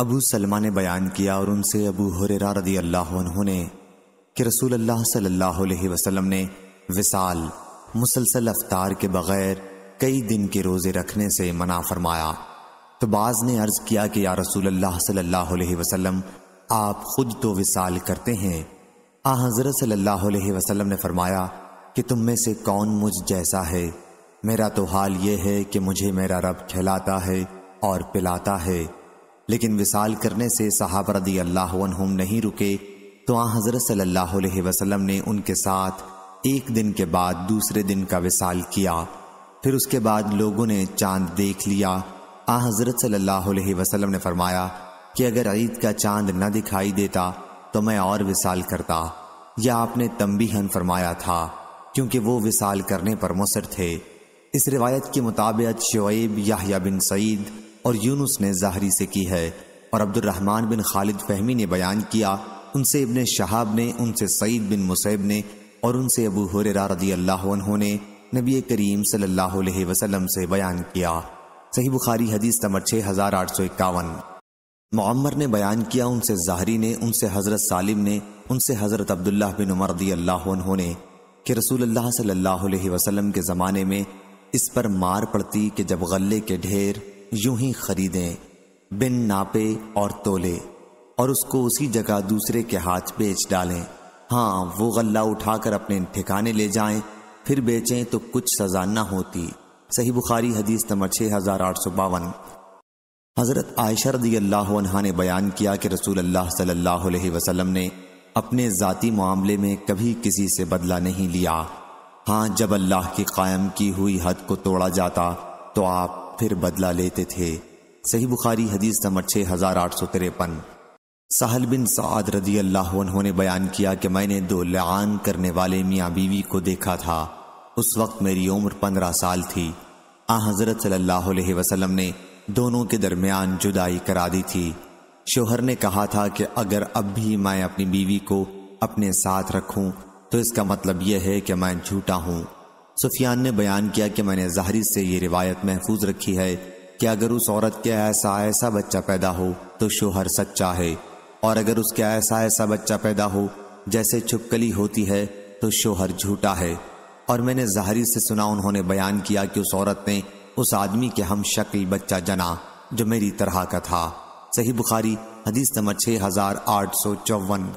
अबू सलमा ने बयान किया और उनसे अबू हुर रदी अल्लाह उन्होंने कि रसूल अल्लाह सल्लल्लाहु अलैहि वसल्लम ने विसाल मुसलसल अफ्तार के बग़ैर कई दिन के रोज़े रखने से मना फरमाया तो बाज़ ने अर्ज़ किया कि या रसूल अल्लाह सल्लल्लाहु अलैहि वसल्लम आप खुद तो विसाल करते हैं आ हज़रत सल्ला वसलम ने फरमाया कि तुम में से कौन मुझ जैसा है मेरा तो हाल ये है कि मुझे मेरा रब खिलाता है और पिलाता है लेकिन विसाल करने से सहाब रदी अल्लाह नहीं रुके तो आ हज़रत सल्लल्लाहु अलैहि वसल्लम ने उनके साथ एक दिन के बाद दूसरे दिन का विसाल किया फिर उसके बाद लोगों ने चांद देख लिया आ हज़रत सल्लल्लाहु अलैहि वसल्लम ने फरमाया कि अगर ईद का चांद न दिखाई देता तो मैं और विसाल करता यह आपने हन फरमाया था क्योंकि वो विसाल करने पर मुसर थे इस रिवायत के मुताबिक शुएब याहिया बिन सईद और यूनुस ने जाहरी से की है और अब्दुलरहमान बिन खालिद फहमी ने बयान किया उनसे इबन शहाब ने उनसे सईद बिन मुसैब ने और उनसे अबू हुरेरा रदी अल्लाह ने नबी करीम सल्लल्लाहु अलैहि वसल्लम से बयान किया सही बुखारी हदीस नंबर छः हज़ार आठ सौ इक्यावन मम्मर ने बयान किया उनसे जाहरी ने उनसे हज़रत सालिम ने उनसे हज़रत अब्दुल्ला बिन उमर रदी अल्लाह ने कि रसूल अल्लाह सल्लल्लाहु अलैहि वसल्लम के ज़माने में इस पर मार पड़ती कि जब गले के ढेर यूं ही खरीदें बिन नापे और तोले और उसको उसी जगह दूसरे के हाथ बेच डालें हाँ वो गल्ला उठाकर अपने ठिकाने ले जाएं फिर बेचें तो कुछ सजा ना होती सही बुखारी हदीस नंबर छः हज़ार आठ सौ बावन हज़रत आयशा रदी अल्लाह ने बयान किया कि रसूल अल्लाह सल्लल्लाहु अलैहि वसल्लम ने अपने ज़ाती मामले में कभी किसी से बदला नहीं लिया हाँ जब अल्लाह की कायम की हुई हद को तोड़ा जाता तो आप फिर बदला लेते थे सही बुखारी हदीस नंबर छः हजार आठ सौ तिरपन साहल बिन साद रजी अल्लाह ने बयान किया कि मैंने दो लान करने वाले मियाँ बीवी को देखा था उस वक्त मेरी उम्र पंद्रह साल थी आ हज़रत सल्लल्लाहु अलैहि वसल्लम ने दोनों के दरमियान जुदाई करा दी थी शोहर ने कहा था कि अगर अब भी मैं अपनी बीवी को अपने साथ रखूं तो इसका मतलब यह है कि मैं झूठा हूं सुफियान ने बयान किया कि मैंने जहरी से ये रिवायत महफूज रखी है कि अगर उस औरत के ऐसा ऐसा बच्चा पैदा हो तो शोहर सच्चा है और अगर उसके ऐसा ऐसा बच्चा पैदा हो जैसे छुपकली होती है तो शोहर झूठा है और मैंने जहरी से सुना उन्होंने बयान किया कि उस औरत ने उस आदमी के हम शक्ल बच्चा जना जो मेरी तरह का था सही बुखारी हदीस नंबर छः हजार आठ सौ चौवन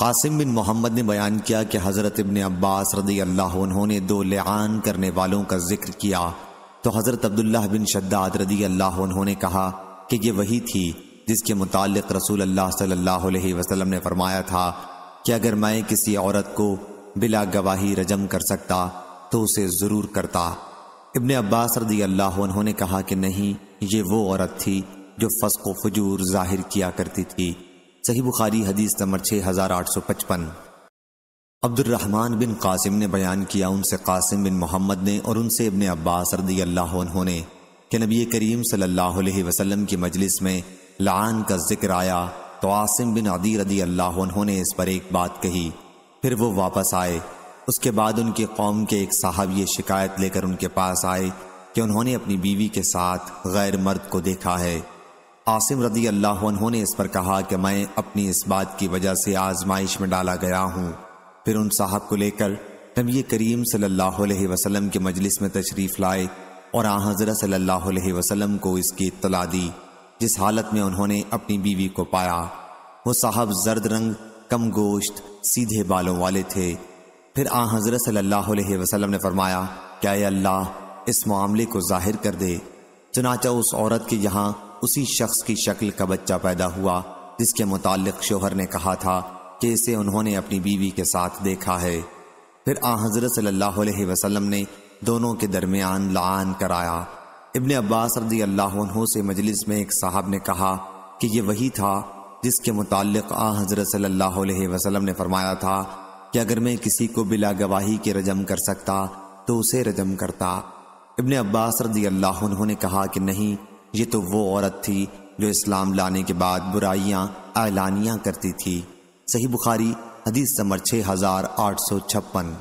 कासिम बिन मोहम्मद ने बयान किया कि हज़रत इबन अब्बास रदी अल्लाह उन्होंने दो लेन करने वालों का जिक्र किया तो हज़रत अब्दुल्लाह बिन शद्दाद रदी अल्लाह उन्होंने कहा कि ये वही थी जिसके मुतालिक रसूल अल्लाह सल्लल्लाहु वसलम ने फरमाया था कि अगर मैं किसी औरत को बिला गवाही रजम कर सकता तो उसे ज़रूर करता इबन अब्बास रदी अल्लाह उन्होंने कहा कि नहीं ये वो औरत थी जो फ़सको फजूर जाहिर किया करती थी सही बुखारी हदीस नंबर छः हज़ार आठ सौ पचपन अब्दुलरहमान बिन कासिम ने बयान किया उनसे कासिम बिन मोहम्मद ने और उनसे अपने अब्बास रदी अल्लाह ने कि नबी करीम सल्लल्लाहु अलैहि वसल्लम की मजलिस में लान का जिक्र आया तो आसिम बिन अदी रदी अल्लाह ने इस पर एक बात कही फिर वो वापस आए उसके बाद उनकी कौम के एक साहब ये शिकायत लेकर उनके पास आए कि उन्होंने अपनी बीवी के साथ गैर मर्द को देखा है आसिम रदी अल्लाह उन्होंने इस पर कहा कि मैं अपनी इस बात की वजह से आजमाइश में डाला गया हूँ फिर उन साहब को लेकर नबी करीम सल्लल्लाहु अलैहि वसल्लम के मजलिस में तशरीफ़ लाए और आ हज़रत सल्लल्लाहु अलैहि वसल्लम को इसकी इतला दी जिस हालत में उन्होंने अपनी बीवी को पाया वो साहब जर्द रंग कम गोश्त सीधे बालों वाले थे फिर आ हज़रत सल्लल्लाहु अलैहि वसल्लम ने फरमाया क्या अल्लाह इस मामले को जाहिर कर दे चनाचा उस औरत के यहाँ उसी शख्स की शक्ल का बच्चा पैदा हुआ जिसके मुतालिक शोहर ने कहा था कि इसे उन्होंने अपनी बीवी के साथ देखा है फिर आ हजरत सल्लल्लाहु अलैहि वसल्लम ने दोनों के दरमियान लान कराया इबन अब्बास रजी अल्लाह से मजलिस में एक साहब ने कहा कि यह वही था जिसके मुतालिक आ हजरत सल्लल्लाहु अलैहि वसल्लम ने फरमाया था कि अगर मैं किसी को बिला गवाही के रजम कर सकता तो उसे रजम करता इबन अब्बास रजी अल्लाह ने कहा कि नहीं ये तो वो औरत थी जो इस्लाम लाने के बाद बुराइयां ऐलानियां करती थी सही बुखारी हदीस समर छः हजार आठ सौ छप्पन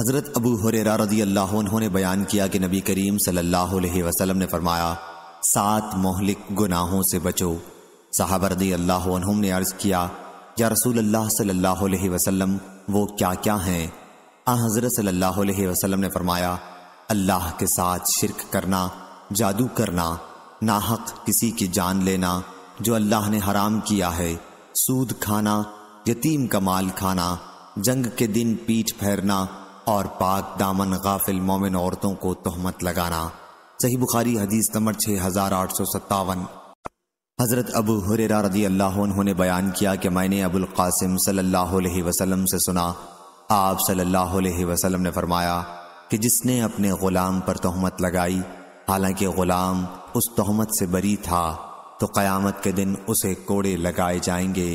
हज़रत अबू हुरेरा रदी अल्लाह ने बयान किया कि नबी करीम सल्लल्लाहु अलैहि वसल्लम ने फरमाया सात मोहलिक गुनाहों से बचो साहब रदी अल्लाह ने अर्ज़ किया या रसूल अल्लाह सल्लल्लाहु अलैहि वसल्लम वो क्या क्या हैं आ अं हज़रत सल्लल्लाहु अलैहि वसल्लम ने फरमाया अल्लाह के साथ शिरक करना जादू करना नाहक किसी की जान लेना जो अल्लाह ने हराम किया है सूद खाना यतीम का माल खाना जंग के दिन पीठ फेरना और पाक दामन गाफिल मोमिन औरतों को तहमत लगाना सही बुखारी हदीस नंबर छः हज़ार आठ सौ सत्तावन हज़रत अबू हुरेरा रदी अल्लाह उन्होंने बयान किया कि मैंने अबुल कासिम सल्लल्लाहु अलैहि वसल्लम से सुना आप सल्लल्लाहु अलैहि वसल्लम ने फरमाया कि जिसने अपने ग़ुलाम पर तोहमत लगाई हालांकि ग़ुलाम उस तहमत से बरी था तो क़यामत के दिन उसे कोड़े लगाए जाएंगे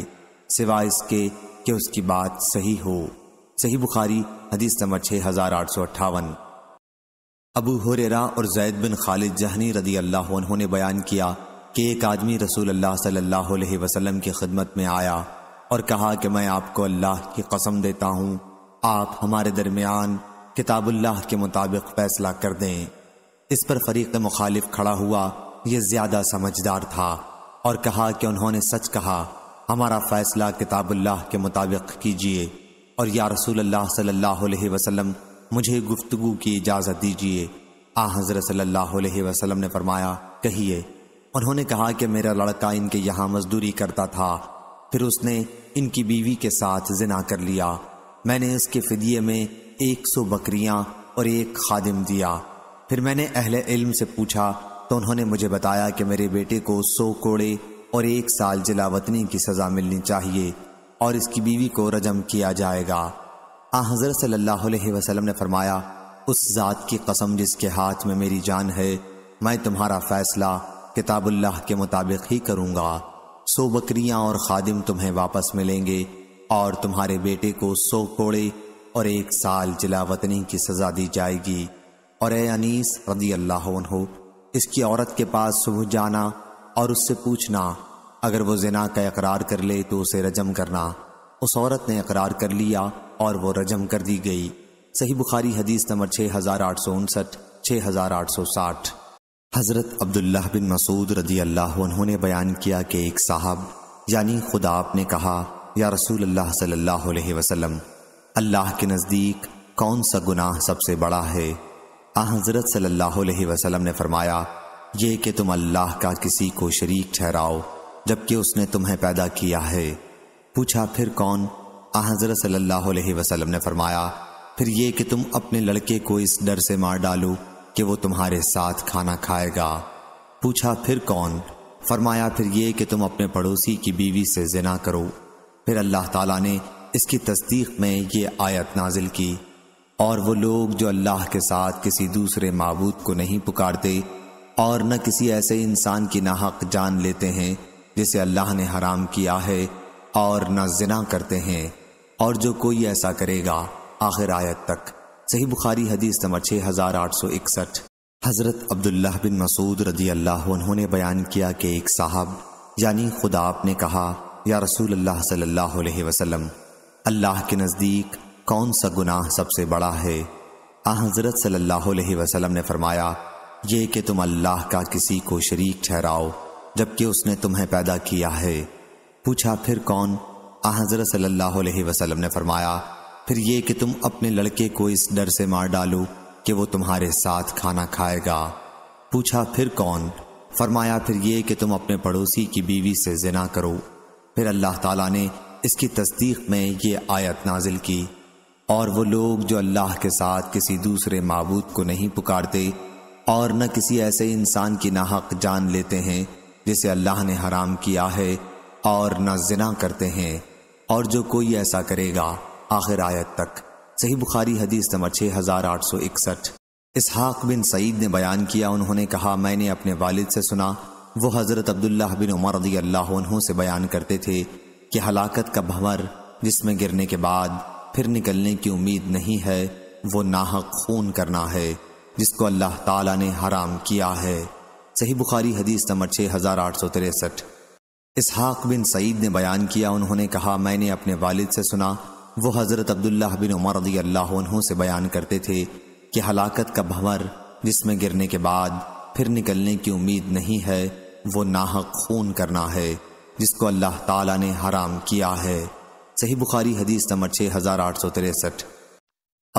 सिवाय इसके कि उसकी बात सही हो सही बुखारी हदीस नंबर छः हज़ार आठ सौ अट्ठावन अबू हुरेरा और जैद बिन खालिद जहनी रदी अल्लाह उन्होंने बयान किया कि एक आदमी रसूल अल्लाह सल्लल्लाहु अलैहि वसल्लम की खिदमत में आया और कहा कि मैं आपको अल्लाह की कसम देता हूँ आप हमारे दरमियान किताबुल्लाह के मुताबिक फ़ैसला कर दें इस पर फरीक मुखालिफ खड़ा हुआ ये ज्यादा समझदार था और कहा कि उन्होंने सच कहा हमारा फैसला किताबुल्लाह के मुताबिक कीजिए और या रसूल अल्लाह सल्लल्लाहु अलैहि वसल्लम मुझे गुफ्तगु की इजाज़त दीजिए आ हज़रत सल्लल्लाहु अलैहि वसल्लम ने फरमाया कहिए उन्होंने कहा कि मेरा लड़का इनके यहाँ मजदूरी करता था फिर उसने इनकी बीवी के साथ जिना कर लिया मैंने इसके फिदिये में एक सौ बकरियाँ और एक खादिम दिया फिर मैंने अहले इल्म से पूछा तो उन्होंने मुझे बताया कि मेरे बेटे को सौ कोड़े और एक साल जिलावतनी की सज़ा मिलनी चाहिए और इसकी बीवी को रजम किया जाएगा आ हज़र सल्लाम ने फरमाया उस ज़ात की कसम जिसके हाथ में मेरी जान है मैं तुम्हारा फ़ैसला किताबुल्लाह के मुताबिक ही करूँगा सो बकरियाँ और खादिम तुम्हें वापस मिलेंगे और तुम्हारे बेटे को सौ कोड़े और एक साल जिलावतनी की सज़ा दी जाएगी और ए अनीस रदी अल्लाह इसकी औरत के पास सुबह जाना और उससे पूछना अगर वो जना का इकरार कर ले तो उसे रजम करना उस औरत ने इकरार कर लिया और वो रजम कर दी गई सही बुखारी हदीस नंबर छः हज़ार आठ सौ उनसठ छः हज़ार आठ सौ साठ हज़रत अब्दुल्ला बिन मसूद रदी अल्लाह उन्होंने बयान किया कि एक साहब यानी खुदा आपने कहा या रसूल अल्लाह सल्लल्लाहु अलैहि वसल्लम अल्लाह के नज़दीक कौन सा गुनाह सबसे बड़ा है आ हज़रत सल्लल्लाहु अलैहि वसल्लम ने फरमाया ये कि तुम अल्लाह का किसी को शरीक ठहराओ जबकि उसने तुम्हें पैदा किया है पूछा फिर कौन आ हज़रत सल्लल्लाहु अलैहि वसल्लम ने फरमाया फिर ये कि तुम अपने लड़के को इस डर से मार डालो कि वो तुम्हारे साथ खाना खाएगा पूछा फिर कौन फरमाया फिर ये कि तुम अपने पड़ोसी की बीवी से जिना करो फिर अल्लाह ताला ने इसकी तस्दीक में ये आयत नाजिल की और वो लोग जो अल्लाह के साथ किसी दूसरे मबूद को नहीं पुकारते और न किसी ऐसे इंसान की नाहक जान लेते हैं जिसे अल्लाह ने हराम किया है और न जिना करते हैं और जो कोई ऐसा करेगा आखिर आयत तक सही बुखारी हदीस नंबर छः हज़ार आठ सौ इकसठ हज़रत अब्दुल्ला बिन मसूद रजी अल्लाह उन्होंने बयान किया कि एक साहब यानी खुदा आपने कहा या रसूल अल्लाह सल्लल्लाहु वसलम अल्लाह के नज़दीक कौन सा गुनाह सबसे बड़ा है आ हज़रत सल्लल्लाहु वसलम ने फरमाया ये कि तुम अल्लाह का किसी को शरीक ठहराओ जबकि उसने तुम्हें पैदा किया है पूछा फिर कौन आ हज़रत सल्लल्लाहु वसलम ने फरमाया फिर ये कि तुम अपने लड़के को इस डर से मार डालो कि वो तुम्हारे साथ खाना खाएगा पूछा फिर कौन फरमाया फिर ये कि तुम अपने पड़ोसी की बीवी से जिना करो फिर अल्लाह ताला ने इसकी तस्दीक में ये आयत नाजिल की और वो लोग जो अल्लाह के साथ किसी दूसरे मबूद को नहीं पुकारते और न किसी ऐसे इंसान की नाहक जान लेते हैं जिसे अल्लाह ने हराम किया है और न जिना करते हैं और जो कोई ऐसा करेगा आखिर आयत तक सही बुखारी हदीस नंबर छः हज़ार आठ सौ इकसठ इसहाक बिन सईद ने बयान किया उन्होंने कहा मैंने अपने वालिद से सुना वो हज़रत अब्दुल्ला बिन उमर रदी अल्लाह से बयान करते थे कि हलाकत का भंवर जिसमें गिरने के बाद फिर निकलने की उम्मीद नहीं है वो नाहक खून करना है जिसको अल्लाह ताला ने हराम किया है सही बुखारी हदीस नंबर छः हज़ार आठ सौ तिरसठ इसहाक बिन सईद ने बयान किया उन्होंने कहा मैंने अपने वालिद से सुना वो हज़रत अब्दुल्ला बिन उमर रदी अल्लाह से बयान करते थे कि हलाकत का भंवर जिसमें गिरने के बाद फिर निकलने की उम्मीद नहीं है वो नाहक खून करना है जिसको अल्लाह ताला ने हराम किया है सही बुखारी हदीस नंबर छः हज़ार आठ सौ तिरसठ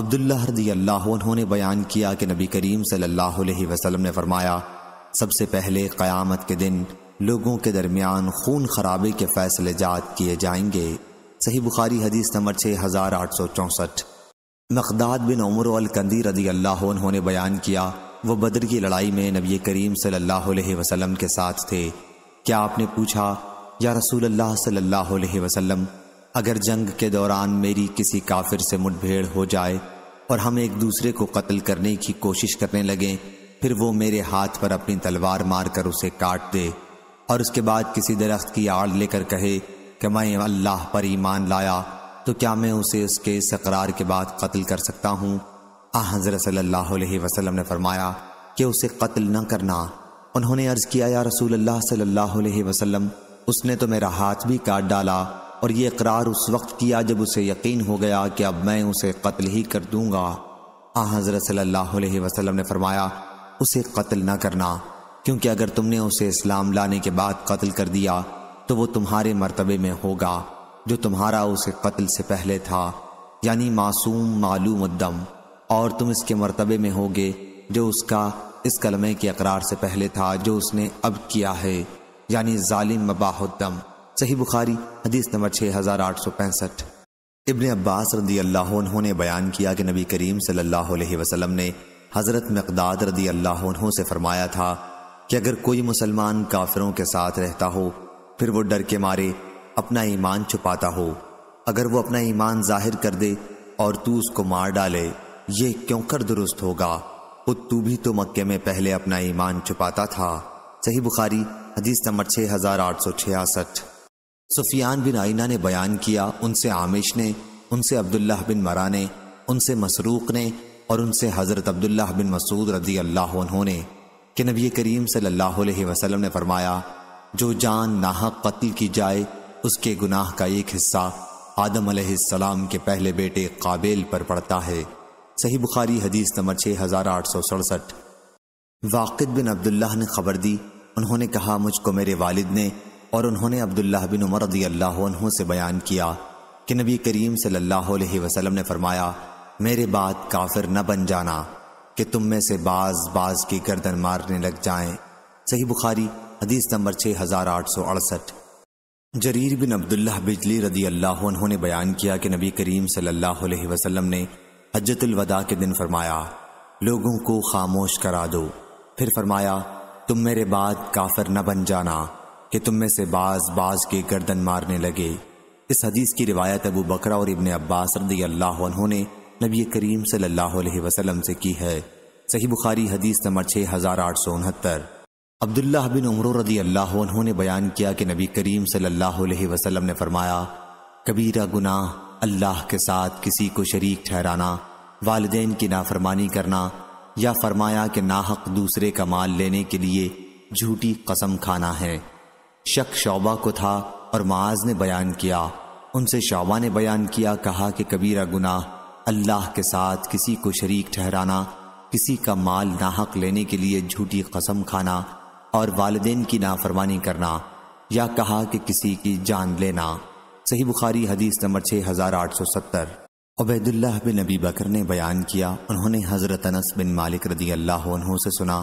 अब्दुल्ला हरदी अल्लाह उन्होंने बयान किया कि नबी करीम सल्लल्लाहु अलैहि वसल्लम ने फरमाया सबसे पहले क़यामत के दिन लोगों के दरमियान खून खराबे के फैसले जात किए जाएंगे सही बुखारी हदीस नंबर छः हज़ार आठ सौ चौंसठ मकदाद बिन उमर अलकंदी रदी अल्लाह उन्होंने बयान किया वह बदर की लड़ाई में नबी करीम सल्लल्लाहु अलैहि वसल्लम के साथ थे क्या आपने पूछा या रसूल अल्लाह सल्लल्लाहु अलैहि वसल्लम अगर जंग के दौरान मेरी किसी काफिर से मुठभेड़ हो जाए और हम एक दूसरे को कत्ल करने की कोशिश करने लगें फिर वो मेरे हाथ पर अपनी तलवार मारकर उसे काट दे और उसके बाद किसी दरख्त की आड़ लेकर कहे कि मैं अल्लाह पर ईमान लाया तो क्या मैं उसे उसके सकरार के बाद कत्ल कर सकता हूँ आ हज़रत सल्लल्लाहु अलैहि वसल्लम ने फरमाया कि उसे कत्ल न करना उन्होंने अर्ज़ किया या रसूल अल्लाह सल्लल्लाहु अलैहि वसल्लम उसने तो मेरा हाथ भी काट डाला और ये करार उस वक्त किया जब उसे यकीन हो गया कि अब मैं उसे कत्ल ही कर दूंगा आ हज़रत सल्लल्लाहु अलैहि ने फरमाया उसे कत्ल ना करना क्योंकि अगर तुमने उसे इस्लाम लाने के बाद कत्ल कर दिया तो वो तुम्हारे मर्तबे में होगा जो तुम्हारा उसे कत्ल से पहले था यानी मासूम मालूम उद्दम और तुम इसके मर्तबे में होगे जो उसका इस कलमे के अकरार से पहले था जो उसने अब किया है यानी मबाह मबाहदम सही बुखारी हदीस नंबर छः हज़ार आठ सौ पैंसठ इबन अब्बास रदी अल्लाह उन्होंने बयान किया कि नबी करीम सल्लल्लाहु अलैहि वसल्लम ने हज़रत मकदाद रदी अल्लाह उन्होंने से फरमाया था कि अगर कोई मुसलमान काफिरों के साथ रहता हो फिर वो डर के मारे अपना ईमान छुपाता हो अगर वो अपना ईमान जाहिर कर दे और तू उसको मार डाले ये क्यों कर दुरुस्त होगा खुद तू भी तो मक्के में पहले अपना ईमान छुपाता था सही बुखारी हदीस नंबर छः हज़ार आठ सौ छियासठ सुफियान बिन आइना ने बयान किया उनसे आमिश ने उनसे अब्दुल्ला बिन मरा ने उनसे मसरूक ने और उनसे हज़रत अब्दुल्ला बिन मसूद रदी अल्लाह उन्होंने कि नबी करीम सल्लल्लाहु अलैहि वसल्लम ने फरमाया जो जान नाहक कत्ल की जाए उसके गुनाह का एक हिस्सा आदम सलाम के पहले बेटे काबिल पर पड़ता है सही बुखारी हदीस नंबर छः हज़ार आठ सौ सड़सठ वाक़द बिन अब्दुल्ला ने खबर दी उन्होंने कहा मुझको मेरे वालिद ने और उन्होंने अब्दुल्ला बिन उमर रदी अल्लाह से बयान किया कि नबी करीम सल्लल्लाहु अलैहि वसल्लम ने फरमाया मेरे बाद काफिर न बन जाना कि तुम में से बाज बाज की गर्दन मारने लग जाएं सही बुखारी हदीस नंबर छः हज़ार आठ सौ अड़सठ जरीर बिन अब्दुल्ला बिजली रदी अल्लाह उन्होंने बयान किया कि नबी करीम सल्लल्लाहु अलैहि वसल्लम ने हजतुलवदा के दिन फरमाया लोगों को खामोश करा दो फिर फरमाया तुम मेरे बाद काफिर न बन जाना कि तुम में से बाज बाज के गर्दन मारने लगे इस हदीस की रिवायत अबू बकरा और इबन अब्बास रदी अल्लाह उन्होंने नबी करीम सल्लल्लाहु अलैहि वसल्लम से की है सही बुखारी हदीस नंबर छः हज़ार आठ सौ उनहत्तर अब्दुल्ला बिन उमर रदी अल्लाह उन्होंने बयान किया कि नबी करीम सल्लल्लाहु अलैहि वसल्लम ने फरमाया कबीरा गुनाह अल्लाह के साथ किसी को शरीक ठहराना वालदेन की नाफरमानी करना या फरमाया कि नाहक दूसरे का माल लेने के लिए झूठी कसम खाना है शक शौबा को था और माज ने बयान किया उनसे शौबा ने बयान किया कहा कि कबीरा गुनाह अल्लाह के साथ किसी को शरीक ठहराना किसी का माल नाहक लेने के लिए झूठी कसम खाना और वालदेन की नाफरमानी करना या कहा कि किसी की जान लेना सही बुखारी हदीस नंबर छः हज़ार आठ सौ सत्तर उबैदुल्लाह बिन नबी बकर ने बयान किया उन्होंने हज़रत अनस बिन मालिक रदी अल्लाह से सुना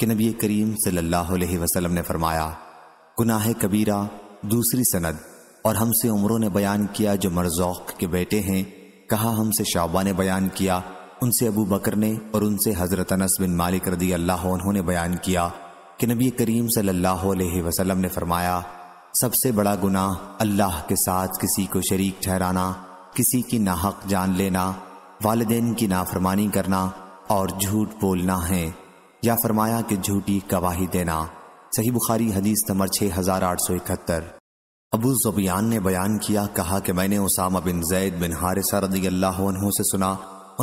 कि नबी करीम सल्लल्लाहु अलैहि वसल्लम ने फरमाया गुनाह कबीरा दूसरी सनद और हमसे उमरों ने बयान किया जो मरजौक के बेटे हैं कहा हमसे शाबा ने बयान किया उनसे अबू बकर ने और उनसे हज़रत अनस बिन मालिक रदी अल्लाह उन्होंने बयान किया कि नबी करीम सल्लल्लाहु अलैहि वसल्लम ने फरमाया सबसे बड़ा गुनाह अल्लाह के साथ किसी को शरीक ठहराना किसी की नाहक जान लेना वालदे की नाफरमानी करना और झूठ बोलना है या फरमाया कि झूठी गवाही देना सही बुखारी हदीस नंबर छः हज़ार आठ सौ इकहत्तर अबू जुबियान ने बयान किया कहा कि मैंने उसामा बिन जैद बिन हारिसा रदी अल्लाह से सुना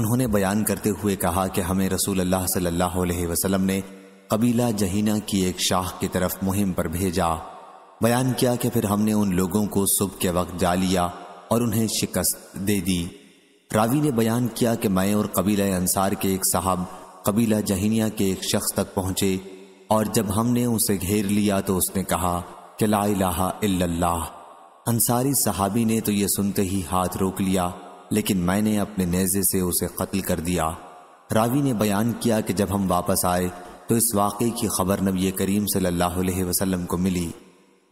उन्होंने बयान करते हुए कहा कि हमें रसूल अल्लाह सल्लल्लाहु अलैहि वसल्लम ने कबीला जहीना की एक शाख की तरफ मुहिम पर भेजा बयान किया कि फिर हमने उन लोगों को सुबह के वक्त जा लिया और उन्हें शिकस्त दे दी रावी ने बयान किया कि मैं और कबीला अंसार के एक साहब कबीला जहीनिया के एक शख्स तक पहुंचे और जब हमने उसे घेर लिया तो उसने कहा कि ला इला अंसारी सहाबी ने तो ये सुनते ही हाथ रोक लिया लेकिन मैंने अपने नेज़े से उसे कत्ल कर दिया रावी ने बयान किया कि जब हम वापस आए तो इस वाक़े की खबर नबी करीम सल्लल्लाहु अलैहि वसल्लम को मिली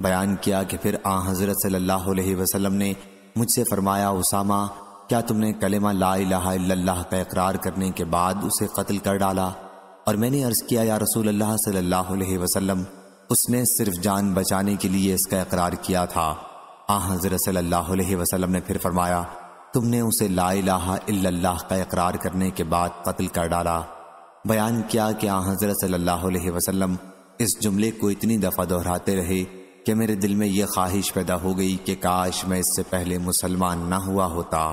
बयान किया कि फिर आ हज़रत सल्लल्लाहु अलैहि वसल्लम ने मुझसे फरमाया उसामा क्या तुमने कलेमा ला इलाहा इल्लल्लाह का इकरार करने के बाद उसे कत्ल कर डाला और मैंने अर्ज़ किया या रसूल अल्लाह सल्लल्लाहु अलैहि वसल्लम उसने सिर्फ जान बचाने के लिए इसका इकरार किया था आ हाँ, हज़र सल्लल्लाहु अलैहि वसल्लम ने फिर फरमाया तुमने उसे ला इल्लल्लाह का इकरार करने के बाद कत्ल कर डाला बयान किया कि आ हाँ, हज़र सल्लल्लाहु अलैहि वसल्लम इस जुमले को इतनी दफ़ा दोहराते रहे कि मेरे दिल में यह ख्वाहिश पैदा हो गई कि काश मैं इससे पहले मुसलमान ना हुआ होता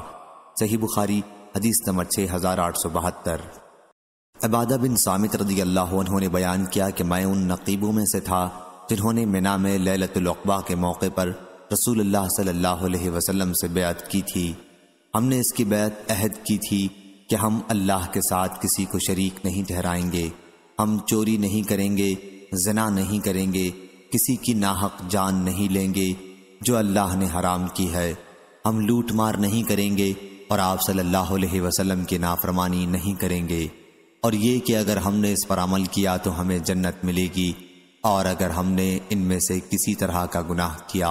सही बुखारी हदीस नंबर छः हज़ार आठ सौ बहत्तर अबादा बिन सामित रदी अल्लाह ने बयान किया कि मैं उन नकीबों में से था जिन्होंने मिना में ललतलबा के मौके पर रसूल अल्लाह सल्लल्लाहु अलैहि वसल्लम से बैत की थी हमने इसकी बैत अहद की थी कि हम अल्लाह के साथ किसी को शरीक नहीं ठहराएंगे हम चोरी नहीं करेंगे जना नहीं करेंगे किसी की नाहक जान नहीं लेंगे जो अल्लाह ने हराम की है हम लूट मार नहीं करेंगे और आप सल्लल्लाहु अलैहि वसल्लम की नाफरमानी नहीं करेंगे और ये कि अगर हमने इस पर अमल किया तो हमें जन्नत मिलेगी और अगर हमने इनमें से किसी तरह का गुनाह किया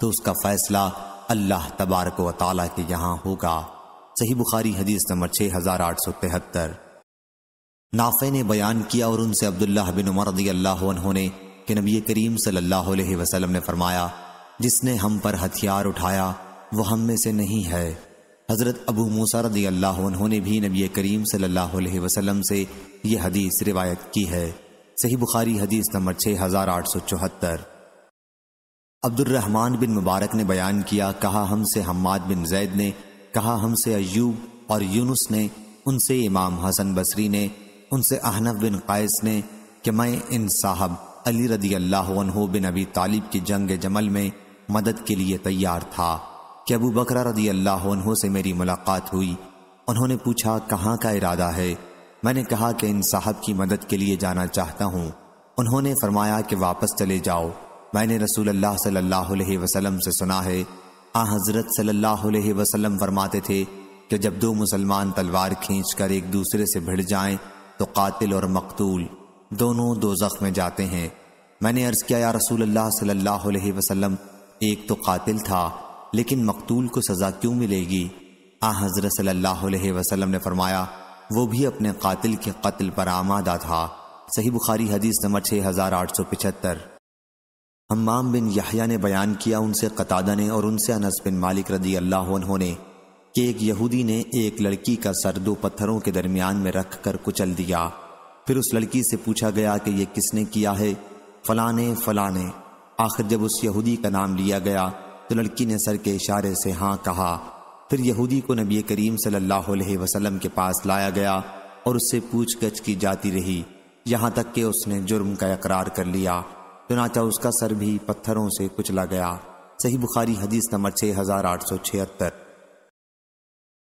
तो उसका फैसला अल्लाह तबारक व ताली के यहाँ होगा सही बुखारी हदीस नंबर छः हज़ार आठ सौ तिहत्तर नाफे ने बयान किया और उनसे अब्दुल्लाह बिन उमर रदी अल्लाह ने कि नबी करीम सल्लल्लाहु अलैहि वसल्लम ने फरमाया जिसने हम पर हथियार उठाया वह हम में से नहीं है हज़रत अबू मूसा रदी अल्लाह ने भी नबी करीम सल्लल्लाहु अलैहि वसल्लम से यह हदीस रिवायत की है सही बुखारी हदीस नंबर छः हज़ार आठ सौ चौहत्तर अब्दुलरहमान बिन मुबारक ने बयान किया कहा हमसे हम्माद बिन जैद ने कहा हमसे अयूब और यूनुस ने उनसे इमाम हसन बसरी ने उनसे अहनब बिन कायस ने कि मैं इन साहब अली रदी अल्लाह बिन अबी तालिब की जंग जमल में मदद के लिए तैयार था कि अबू बकरा रदी अल्लाह से मेरी मुलाकात हुई उन्होंने पूछा कहाँ का इरादा है मैंने कहा कि इन साहब की मदद के लिए जाना चाहता हूँ उन्होंने फरमाया कि वापस चले जाओ मैंने रसूल अल्लाह सल्लल्लाहु अलैहि वसल्लम से सुना है आ हज़रत सल्लल्लाहु अलैहि वसल्लम फरमाते थे कि जब दो मुसलमान तलवार खींचकर एक दूसरे से भिड़ जाएं तो कातिल और मकतूल दोनों दो में जाते हैं मैंने अर्ज़ किया या रसूल अल्लाह सल्लल्लाहु अलैहि वसल्लम एक तो कातिल था लेकिन मकतूल को सज़ा क्यों मिलेगी आ हज़रत सल्लाम ने फरमाया वो भी अपने कातिल के कत्ल पर आमादा था सही बुखारी हदीस नंबर छः हज़ार आठ सौ पिछहत्तर हमाम बिन याहिया ने बयान किया उनसे कतादा ने और उनसे अनस बिन मालिक रदी अल्लाह ने कि एक यहूदी ने एक लड़की का सर दो पत्थरों के दरमियान में रख कर कुचल दिया फिर उस लड़की से पूछा गया कि यह किसने किया है फलाने फलाने आखिर जब उस यहूदी का नाम लिया गया तो लड़की ने सर के इशारे से हाँ कहा फिर यहूदी को नबी करीम सल्लल्लाहु अलैहि वसल्लम के पास लाया गया और उससे पूछगछ की जाती रही यहाँ तक कि उसने जुर्म का इकरार कर लिया चुनाचा उसका सर भी पत्थरों से कुचला गया सही बुखारी हदीस नंबर छः हज़ार आठ सौ छिहत्तर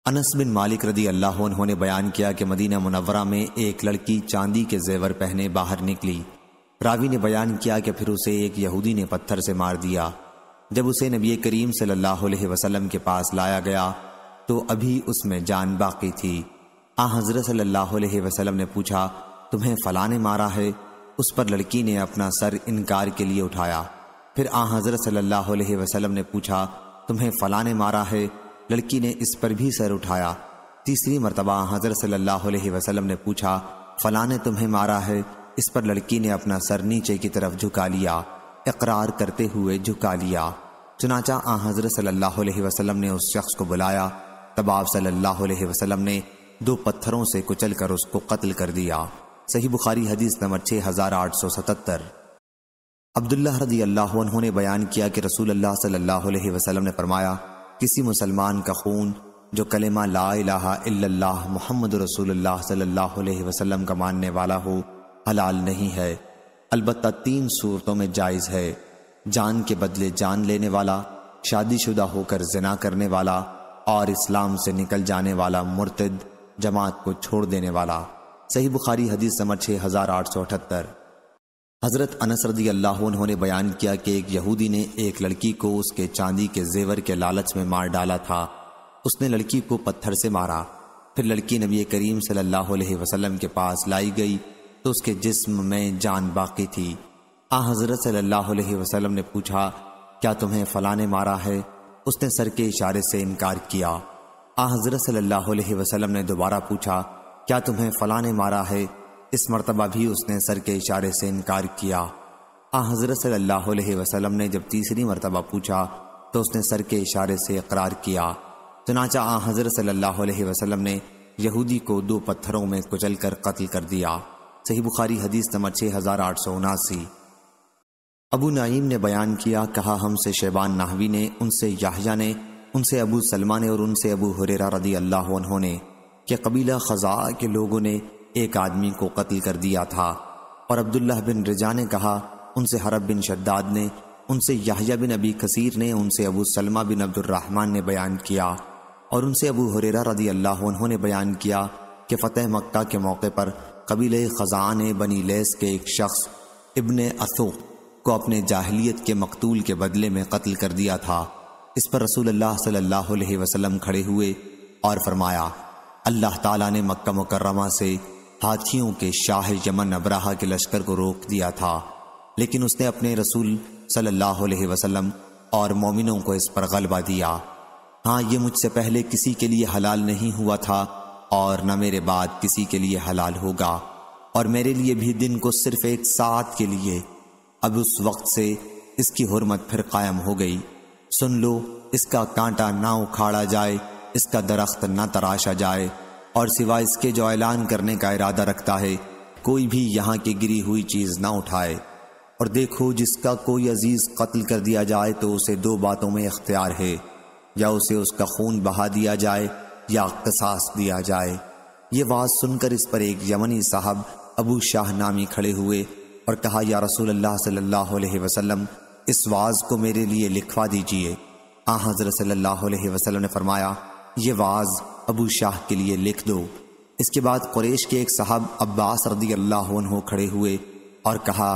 अनस बिन मालिक रदी अल्लाह उन्होंने बयान किया कि मदीना मुनवरा में एक लड़की चांदी के जेवर पहने बाहर निकली रावी ने बयान किया कि फिर उसे एक यहूदी ने पत्थर से मार दिया जब उसे नबी करीम सल्लल्लाहु अलैहि वसल्लम के पास लाया गया तो अभी उसमें जान बाकी थी आ हजरत सल्लल्लाहु अलैहि वसल्लम ने पूछा तुम्हें फ़लाने मारा है उस पर लड़की ने अपना सर इनकार के लिए उठाया फिर आ हजरत सल्लल्लाहु अलैहि वसल्लम ने पूछा तुम्हें फ़लाने मारा है लड़की ने इस पर भी सर उठाया तीसरी मरतबा हजरत सल्लल्लाहु अलैहि वसल्लम ने पूछा फ़लाने तुम्हें मारा है इस पर लड़की ने अपना सर नीचे की तरफ झुका लिया इकरार करते हुए झुका लिया चुनाचा आ हजरत सल्लल्लाहु अलैहि वसल्लम ने उस शख्स को बुलाया तब आप सल्लल्लाहु अलैहि वसल्लम ने दो पत्थरों से कुचल कर उसको कत्ल कर दिया सही बुखारी हदीस नंबर छः हजार आठ सौ सतहत्तर अब्दुल्ला रदी अल्लाह ने बयान किया कि रसूल अल्लाह सल्लल्लाहु अलैहि वसल्लम ने फरमाया किसी मुसलमान का खून जो कलेमा ला इलाहा मोहम्मद रसूलुल्लाह सल्लल्लाहु अलैहि वसल्लम का मानने वाला हो हलाल नहीं है अलबत् तीन सूरतों में जायज़ है जान के बदले जान लेने वाला शादीशुदा होकर जना करने वाला और इस्लाम से निकल जाने वाला मुर्तद जमात को छोड़ देने वाला सही बुखारी हदीस नंबर छः हज़ार आठ सौ अठहत्तर हज़रत अनसरदी अल्लाह उन्होंने बयान किया कि एक यहूदी ने एक लड़की को उसके चांदी के जेवर के लालच में मार डाला था उसने लड़की को पत्थर से मारा फिर लड़की नबी करीम सल्लल्लाहु अलैहि वसल्लम के पास लाई गई तो उसके जिस्म में जान बाकी थी आ हज़रत सल्लल्लाहु अलैहि वसल्लम ने पूछा क्या तुम्हें फलाने मारा है उसने सर के इशारे से इनकार किया आ हज़रत सल्लल्लाहु अलैहि वसल्लम ने दोबारा पूछा क्या तुम्हें फ़लाने मारा है इस मरतबा भी उसने सर के इशारे से इनकार किया आ हज़रत सल्लल्लाहु अलैहि वसल्लम ने जब तीसरी मरतबा पूछा तो उसने सर के इशारे से इकरार किया चनाचा आ हज़रत सल्लल्लाहु अलैहि वसल्लम ने यहूदी को दो पत्थरों में कुचल कर कत्ल कर दिया सही बुखारी हदीस नंबर छः हज़ार आठ सौ उनासी अबू नईम ने बयान किया कहा हमसे शेबान नाहवी ने उनसे याहिया ने उनसे अबू सलमा ने और उनसे अबू हुरेरा रदी अल्लाह उन्होंने कि कबीला खजा के लोगों ने एक आदमी को कत्ल कर दिया था और अब्दुल्ला बिन रजा ने कहा उनसे हरब बिन शद्दाद ने उनसे याहिया बिन अबी कसीर ने उनसे अबू सलमा बिन अब्दुलरहमान ने बयान किया और उनसे अबू हुरेरा रदी अल्लाह उन्होंने बयान किया कि फ़तेह मक्का के मौके पर कबीले ख़जान बनी लेस के एक शख्स इबन असोक को अपने जाहलीत के मकतूल के बदले में कत्ल कर दिया था इस पर रसूलुल्लाह सल्लल्लाहु अलैहि वसल्लम खड़े हुए और फरमाया अल्लाह ताला ने मक्का मुकर्रमा से हाथियों के शाह यमन अब्राहा के लश्कर को रोक दिया था लेकिन उसने अपने रसूल सल्लल्लाहु अलैहि वसल्लम और मोमिनों को इस पर गलबा दिया हाँ ये मुझसे पहले किसी के लिए हलाल नहीं हुआ था और न मेरे बाद किसी के लिए हलाल होगा और मेरे लिए भी दिन को सिर्फ एक साथ के लिए अब उस वक्त से इसकी हरमत फिर कायम हो गई सुन लो इसका कांटा ना उखाड़ा जाए इसका दरख्त ना तराशा जाए और सिवाय इसके जो ऐलान करने का इरादा रखता है कोई भी यहाँ की गिरी हुई चीज़ ना उठाए और देखो जिसका कोई अजीज़ कत्ल कर दिया जाए तो उसे दो बातों में इख्तियार है या उसे उसका खून बहा दिया जाए या कसास दिया जाए ये बात सुनकर इस पर एक यमनी साहब अबू शाह नामी खड़े हुए और कहा या रसूल अल्लाह सल्लल्लाहु अलैहि वसल्लम इस वाज को मेरे लिए लिखवा दीजिए आ हाँ, हज़रत सल्लल्लाहु अलैहि वसल्लम ने फरमाया ये वाज अबू शाह के लिए लिख दो इसके बाद कुरेश के एक साहब अब्बास रदी अल्लाह खड़े हुए और कहा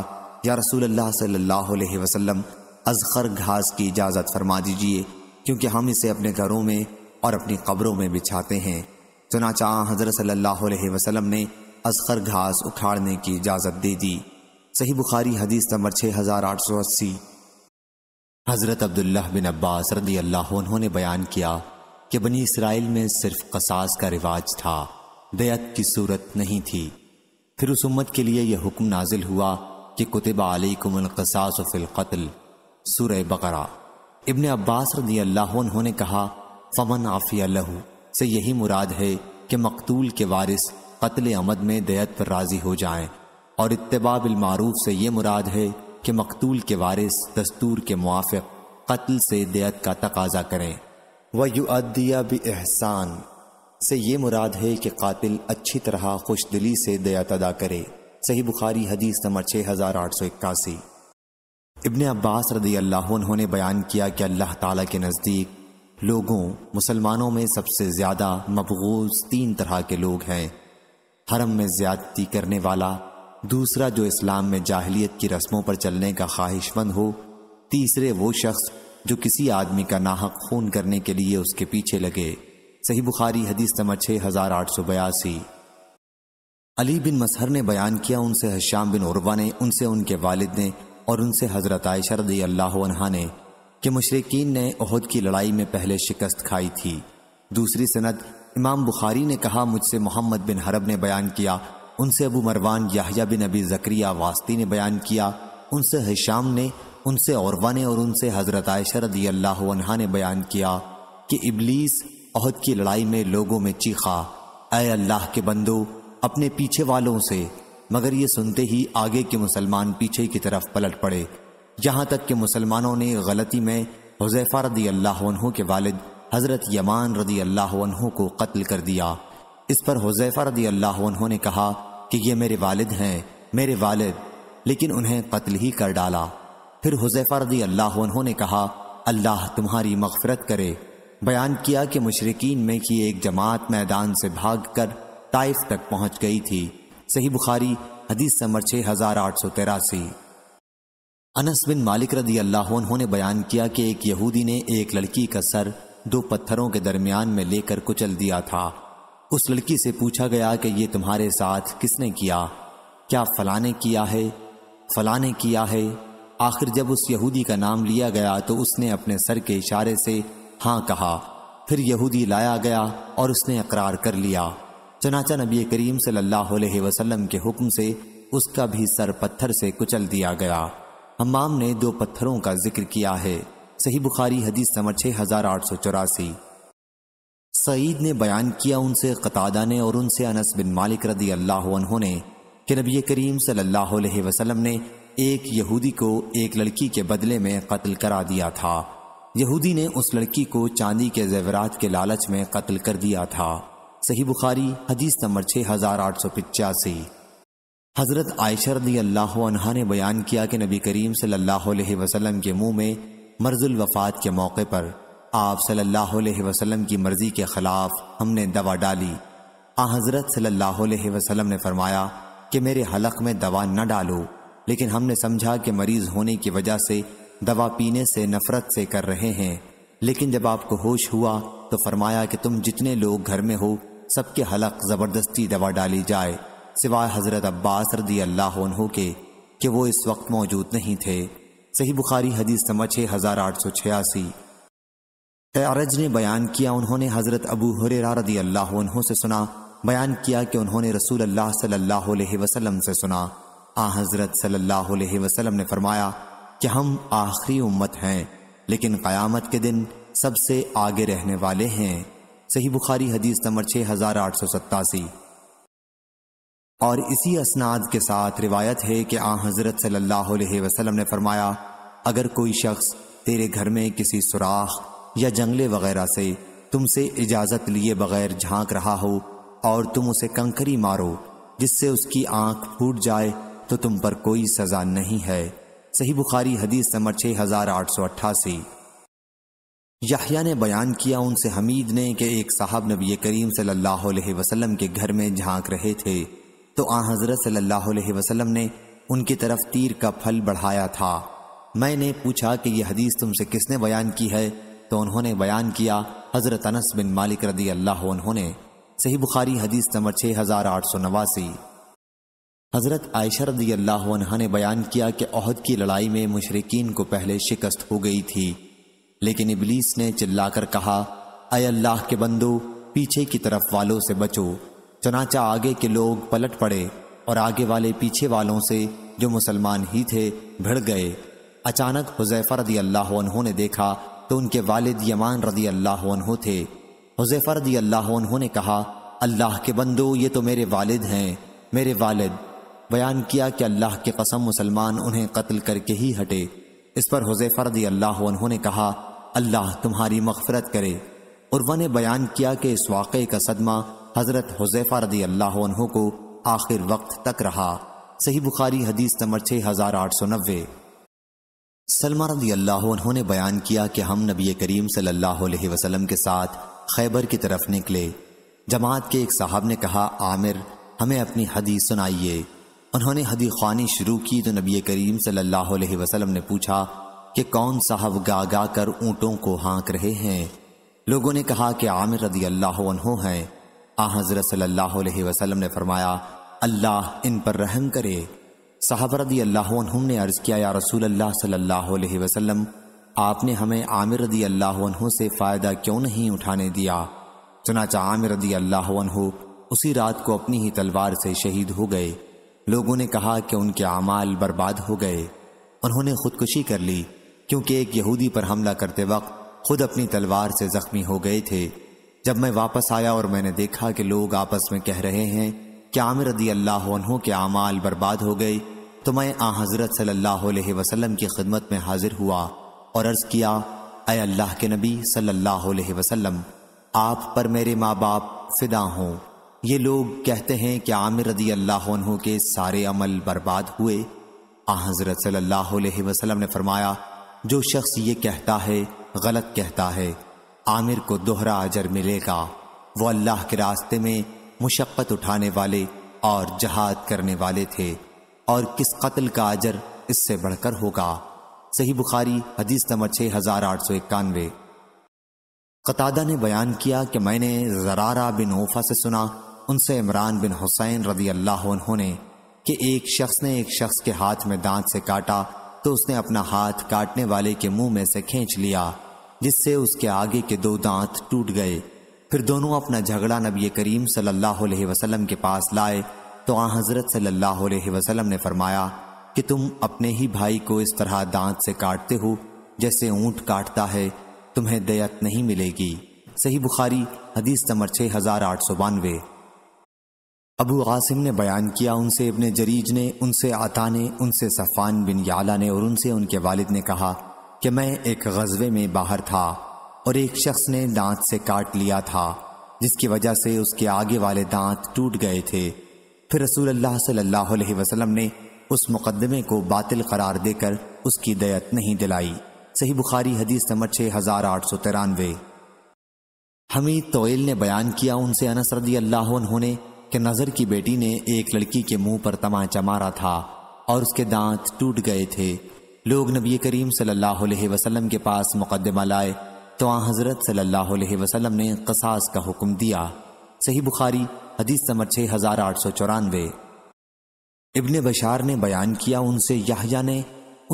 या रसूल अल्लाह सल्लल्लाहु अलैहि वसल्लम अजखर घास की इजाज़त फरमा दीजिए क्योंकि हम इसे अपने घरों में और अपनी कब्रों में बिछाते हैं चुनाचा हजरत सल्लल्लाहु अलैहि वसल्लम ने असखर घास उखाड़ने की इजाज़त दे दी सही बुखारी हदीस नंबर छः हज़ार आठ सौ अस्सी हज़रत अब्दुल्ला बिन अब्बास रदी अल्लाह उन्होंने बयान किया कि बनी इसराइल में सिर्फ कसास का रिवाज था बेयत की सूरत नहीं थी फिर उस उम्मत के लिए यह हुक्म नाजिल हुआ कि कुतबा अलकसास फिल कत्ल बकरा इबन अब्बास रदी अल्लाह उन्होंने कहा फमन आफिया लहू से यही मुराद है कि मकतूल के वारिस कत्ल अमद में दैत पर राज़ी हो जाएं और इतबा से ये मुराद है कि मकतूल के वारिस दस्तूर के मुआफ़ कत्ल से दैत का तकाजा करें व युद्दिया भी एहसान से ये मुराद है कि कातिल अच्छी तरह खुश दिली से दयात अदा करे सही बुखारी हदीस नंबर छः हज़ार आठ सौ इक्यासी इबन अब्बास रदी अल्लाह उन्होंने बयान किया कि अल्लाह ताला के नज़दीक लोगों मुसलमानों में सबसे ज़्यादा मबगूज तीन तरह के लोग हैं हरम में ज़्यादती करने वाला दूसरा जो इस्लाम में जाहलीत की रस्मों पर चलने का ख्वाहिशमंद हो तीसरे वो शख्स जो किसी आदमी का नाहक खून करने के लिए उसके पीछे लगे सही बुखारी हदीस नंबर छः हज़ार आठ सौ बयासी अली बिन मसहर ने बयान किया उनसे हश्याम बिन उर्वा ने उनसे उनके वालिद ने और उनसे हज़रत आयशा रदी अल्लाह ने कि मुशरकिन ने अहद की लड़ाई में पहले शिकस्त खाई थी दूसरी सनत इमाम बुखारी ने कहा मुझसे मोहम्मद बिन हरब ने बयान किया उनसे अबू मरवान याहिया बिन अबी जक्रिया वास्ती ने बयान किया उनसे हिशाम ने उनसे औरवा ने और उनसे हज़रत आयशा रदी अल्लाह ने बयान किया कि इबलीस अहद की लड़ाई में लोगों में चीखा अय अल्लाह के बंदो अपने पीछे वालों से मगर ये सुनते ही आगे के मुसलमान पीछे की तरफ पलट पड़े यहाँ तक कि मुसलमानों ने गलती में हुजैफा रदी अल्लाह के वालिद हज़रत यमान रदी अल्लाह को कत्ल कर दिया इस पर हुजैफा रदी अल्लाह ने कहा कि ये मेरे वालिद हैं मेरे वालिद लेकिन उन्हें कत्ल ही कर डाला फिर हुजैफा रदी अल्लाह ने कहा अल्लाह तुम्हारी मफफरत करे बयान किया कि मुशरकिन में की एक जमात मैदान से भाग कर ताइफ तक पहुँच गई थी सही बुखारी हदीस समर छः हज़ार आठ सौ तिरासी अनस बिन मालिक रदी अल्लाह ने बयान किया कि एक यहूदी ने एक लड़की का सर दो पत्थरों के दरमियान में लेकर कुचल दिया था उस लड़की से पूछा गया कि ये तुम्हारे साथ किसने किया क्या फ़लाने किया है फलाने किया है आखिर जब उस यहूदी का नाम लिया गया तो उसने अपने सर के इशारे से हाँ कहा फिर यहूदी लाया गया और उसने अकरार कर लिया चनाचा नबी करीम सल्लल्लाहु अलैहि वसल्लम के हुक्म से उसका भी सर पत्थर से कुचल दिया गया हमाम ने दो पत्थरों का जिक्र किया है सही बुखारी हदीस नंबर छः हजार आठ सौ चौरासी सईद ने बयान किया उनसे कतादा ने और उनसे अनस बिन मालिक रदी अल्लाह ने कि नबी करीम सल्लल्लाहु अलैहि वसल्लम ने एक यहूदी को एक लड़की के बदले में कत्ल करा दिया था यहूदी ने उस लड़की को चांदी के जेवरात के लालच में कत्ल कर दिया था सही बुखारी हदीस नंबर छः हजार आठ सौ पिचासी हज़रत आयशर दी अल्लाह ने बयान किया कि नबी करीम सल्ह वसलम के मुँह में मर्जुल वफात के मौके पर आप सल्लल्लाहु अलैहि वसल्लम की मर्ज़ी के ख़िलाफ़ हमने दवा डाली आ हज़रत सल्लल्लाहु अलैहि वसल्लम ने फरमाया कि मेरे हलक में दवा न डालो लेकिन हमने समझा कि मरीज़ होने की वजह से दवा पीने से नफ़रत से कर रहे हैं लेकिन जब आपको होश हुआ तो फरमाया कि तुम जितने लोग घर में हो सबके हलक ज़बरदस्ती दवा डाली जाए सिवाय हज़रत अब्बास रदी अल्लाह के कि वो इस वक्त मौजूद नहीं थे सही बुखारी हदीस नंबर छः हज़ार आठ सौ छियासी अरज ने बयान किया उन्होंने हज़रत अबू हुररा रदी अल्लाह से सुना बयान किया कि उन्होंने रसूल अल्लाह सल्लल्लाहु अलैहि वसल्लम से सुना आ हज़रत सल्लल्लाहु अलैहि वसल्लम ने फरमाया कि हम आखिरी उम्मत हैं लेकिन क़यामत के दिन सबसे आगे रहने वाले हैं सही बुखारी हदीस नंबर छः हज़ार आठ सौ सत्तासी और इसी असनाद के साथ रिवायत है कि आ हज़रत सल्लल्लाहु अलैहि वसल्लम ने फरमाया अगर कोई शख्स तेरे घर में किसी सुराख या जंगले वगैरह से तुमसे इजाज़त लिए बगैर झांक रहा हो और तुम उसे कंकरी मारो जिससे उसकी आंख फूट जाए तो तुम पर कोई सज़ा नहीं है सही बुखारी हदीस नंबर छः हज़ार आठ सौ अट्ठासी याहिया ने बयान किया उनसे हमीद ने कि एक साहब नबी करीम सल्लल्लाहु अलैहि वसल्लम के घर में झांक रहे थे तो आ हजरत वसल्लम ने उनकी तरफ तीर का फल बढ़ाया था मैंने पूछा कि यह हदीस तुमसे किसने बयान की है तो उन्होंने बयान किया हजरत अनस बिन मालिक रदी अल्लाह उन्होंने सही बुखारी हदीस नंबर छः हज़ार आठ सौ नवासी हज़रत आयशा रदी अल्लाह ने बयान किया कि अहद की लड़ाई में मुशरकिन को पहले शिकस्त हो गई थी लेकिन इबलीस ने चिल्लाकर कहा अय अल्लाह के बंदो पीछे की तरफ वालों से बचो चनाचा आगे के लोग पलट पड़े और आगे वाले पीछे वालों से जो मुसलमान ही थे भिड़ गए अचानक हुजैफा रदी अल्लाह उन्होंने देखा तो उनके वालिद यमान रदी अल्लाह थे हुजैफा रदी अल्लाह उन्होंने कहा अल्लाह के बंदो ये तो मेरे वालिद हैं मेरे वालिद बयान किया कि अल्लाह के कसम मुसलमान उन्हें कत्ल करके ही हटे इस पर हुजैफा रदी अल्लाह उन्होंने कहा अल्लाह तुम्हारी मगफरत करे उर्वा ने बयान किया कि इस वाक़े का सदमा हज़रत हुजैफ़ा रदी अल्लाह को आखिर वक्त तक रहा सही बुखारी हदीस नंबर छः हज़ार आठ सौ नब्बे सलमा रदी अल्लाह ने बयान किया कि हम नबी करीम सल्लल्लाहु अलैहि वसल्लम के साथ खैबर की तरफ निकले जमात के एक साहब ने कहा आमिर हमें अपनी हदीस सुनाइए उन्होंने हदी खानी शुरू की तो नबी करीम सल्लल्लाहु अलैहि वसल्लम ने पूछा कि कौन साहब गा गा कर ऊँटों को हाँक रहे हैं लोगों ने कहा कि आमिर रदी अल्लाह हैं आ हज़रत सल्लल्लाहु अलैहि वसल्लम ने फरमाया अल्लाह इन पर रहम करे साहबरदी अल्लाह ने अर्ज़ किया या रसूल अल्लाह सल्लल्लाहु अलैहि वसल्लम आपने हमें आमिर रदी अल्लाह से फ़ायदा क्यों नहीं उठाने दिया चुनाचा आमिर रदी अल्लाह उसी रात को अपनी ही तलवार से शहीद हो गए लोगों ने कहा कि उनके अमाल बर्बाद हो गए उन्होंने खुदकुशी कर ली क्योंकि एक यहूदी पर हमला करते वक्त खुद अपनी तलवार से ज़ख्मी हो गए थे जब मैं वापस आया और मैंने देखा कि लोग आपस में कह रहे हैं कि आमिर रदी अल्लाह के अमाल बर्बाद हो गए तो मैं आ हज़रत सल्लल्लाहु अलैहि वसल्लम की खिदमत में हाजिर हुआ और अर्ज़ किया अय अल्लाह के नबी सल्लल्लाहु अलैहि वसल्लम आप पर मेरे माँ बाप फिदा हों ये लोग कहते हैं कि आमिर रदी अल्लाह के सारे अमल बर्बाद हुए आ हज़रत सल्लल्लाहु अलैहि वसल्लम ने फरमाया जो शख्स ये कहता है गलत कहता है आमिर को दोहरा अजर मिलेगा वो अल्लाह के रास्ते में मुशक्क़त उठाने वाले और जहाद करने वाले थे और किस कत्ल का अजर इससे बढ़कर होगा सही बुखारी हदीस नंबर छः हज़ार आठ सौ इक्यानवे कतादा ने बयान किया कि मैंने जरारा बिन ओफा से सुना उनसे इमरान बिन हुसैन रदी अल्लाह उन्होंने कि एक शख्स ने एक शख्स के हाथ में दांत से काटा तो उसने अपना हाथ काटने वाले के मुंह में से खींच लिया जिससे उसके आगे के दो दांत टूट गए फिर दोनों अपना झगड़ा नबी करीम सल्लल्लाहु अलैहि वसल्लम के पास लाए तो आ हजरत सल्लल्लाहु अलैहि वसल्लम ने फरमाया कि तुम अपने ही भाई को इस तरह दांत से काटते हो जैसे ऊंट काटता है तुम्हें दयत नहीं मिलेगी सही बुखारी हदीस नंबर छः हजार आठ सौ बानवे अबू आसिम ने बयान किया उनसे इबन जरीज ने उनसे आता ने उनसे सफ़ान बिन याला ने और उनसे उनके वालिद ने कहा कि मैं एक गजबे में बाहर था और एक शख्स ने दांत से काट लिया था जिसकी वजह से उसके आगे वाले दांत टूट गए थे फिर रसूल अल्लाह सल्लल्लाहु अलैहि वसल्लम ने उस मुकदमे को बातिल करार देकर उसकी दयत नहीं दिलाई सही बुखारी हदीस नंबर छः हज़ार आठ सौ तिरानवे हमीद तोयल ने बयान किया उनसे अनस रदी अल्लाह ने कि नज़र की बेटी ने एक लड़की के मुंह पर तमाचा मारा था और उसके दांत टूट गए थे लोग नबी करीम सल्लल्लाहु अलैहि वसल्लम के पास मुकदमा लाए तो आ हज़रत सल्लल्लाहु अलैहि वसल्लम ने कसास का हुक्म दिया सही बुखारी हदीस नंबर छः हज़ार आठ सौ चौरानवे इबन बशार ने बयान किया उनसे याहिया ने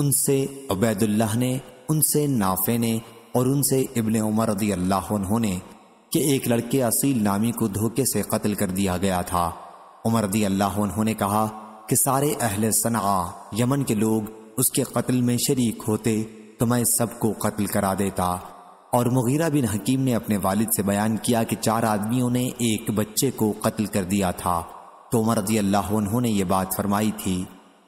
उनसे अबैदुल्लाह ने उनसे नाफे ने और उनसे इबन उमर रदी अल्लाह ने कि एक लड़के असील नामी को धोखे से कत्ल कर दिया गया था उमर रदी अल्लाह ने कहा कि सारे अहल सना यमन के लोग उसके कत्ल में शरीक होते तो मैं सबको कत्ल करा देता और मुगीरा बिन हकीम ने अपने वालिद से बयान किया कि चार आदमियों ने एक बच्चे को कत्ल कर दिया था तो उमर रजी अल्लाह उन्होंने यह बात फरमाई थी